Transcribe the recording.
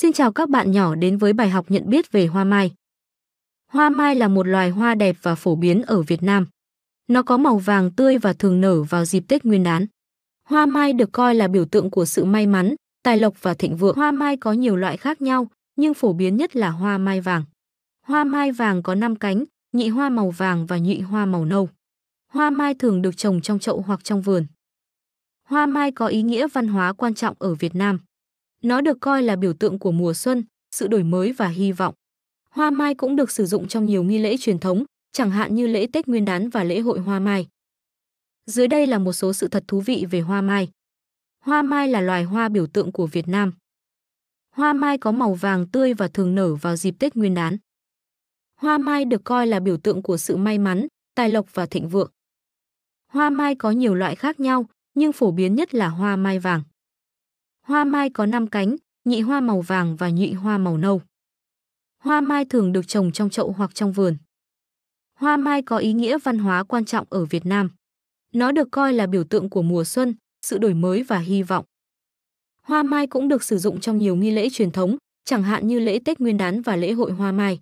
Xin chào các bạn nhỏ đến với bài học nhận biết về hoa mai. Hoa mai là một loài hoa đẹp và phổ biến ở Việt Nam. Nó có màu vàng tươi và thường nở vào dịp Tết Nguyên đán. Hoa mai được coi là biểu tượng của sự may mắn, tài lộc và thịnh vượng. Hoa mai có nhiều loại khác nhau, nhưng phổ biến nhất là hoa mai vàng. Hoa mai vàng có 5 cánh, nhị hoa màu vàng và nhị hoa màu nâu. Hoa mai thường được trồng trong chậu hoặc trong vườn. Hoa mai có ý nghĩa văn hóa quan trọng ở Việt Nam. Nó được coi là biểu tượng của mùa xuân, sự đổi mới và hy vọng. Hoa mai cũng được sử dụng trong nhiều nghi lễ truyền thống, chẳng hạn như lễ Tết Nguyên đán và lễ hội hoa mai. Dưới đây là một số sự thật thú vị về hoa mai. Hoa mai là loài hoa biểu tượng của Việt Nam. Hoa mai có màu vàng tươi và thường nở vào dịp Tết Nguyên đán. Hoa mai được coi là biểu tượng của sự may mắn, tài lộc và thịnh vượng. Hoa mai có nhiều loại khác nhau, nhưng phổ biến nhất là hoa mai vàng. Hoa mai có 5 cánh, nhị hoa màu vàng và nhụy hoa màu nâu. Hoa mai thường được trồng trong chậu hoặc trong vườn. Hoa mai có ý nghĩa văn hóa quan trọng ở Việt Nam. Nó được coi là biểu tượng của mùa xuân, sự đổi mới và hy vọng. Hoa mai cũng được sử dụng trong nhiều nghi lễ truyền thống, chẳng hạn như lễ Tết Nguyên đán và lễ hội Hoa mai.